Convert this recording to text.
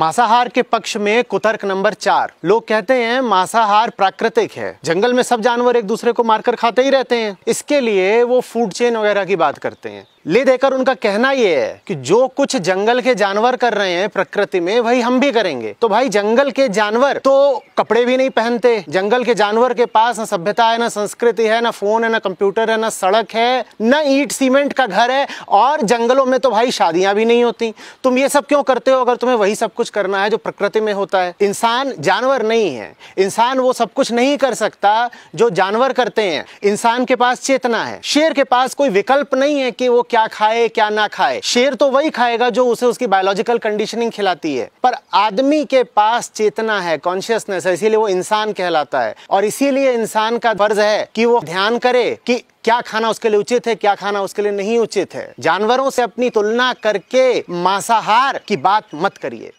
मांसाहार के पक्ष में कुतर्क नंबर चार लोग कहते हैं मांसाहार प्राकृतिक है जंगल में सब जानवर एक दूसरे को मारकर खाते ही रहते हैं इसके लिए वो फूड चेन वगैरह की बात करते हैं ले देकर उनका कहना यह है कि जो कुछ जंगल के जानवर कर रहे हैं प्रकृति में वही हम भी करेंगे तो भाई जंगल के जानवर तो कपड़े भी नहीं पहनते जंगल के जानवर के पास ना सभ्यता है ना संस्कृति है ना फोन है ना कंप्यूटर है ना सड़क है ना ईट सीमेंट का घर है और जंगलों में तो भाई शादियां भी नहीं होती तुम ये सब क्यों करते हो अगर तुम्हें वही सब कुछ करना है जो प्रकृति में होता है इंसान जानवर नहीं है इंसान वो सब कुछ नहीं कर सकता जो जानवर करते हैं इंसान के पास चेतना है शेर के पास कोई विकल्प नहीं है कि वो क्या खाए क्या ना खाए शेर तो वही खाएगा जो उसे उसकी बायोलॉजिकल कंडीशनिंग खिलाती है पर आदमी के पास चेतना है कॉन्शियसनेस है इसीलिए वो इंसान कहलाता है और इसीलिए इंसान का फर्ज है कि वो ध्यान करे कि क्या खाना उसके लिए उचित है क्या खाना उसके लिए नहीं उचित है जानवरों से अपनी तुलना करके मांसाहार की बात मत करिए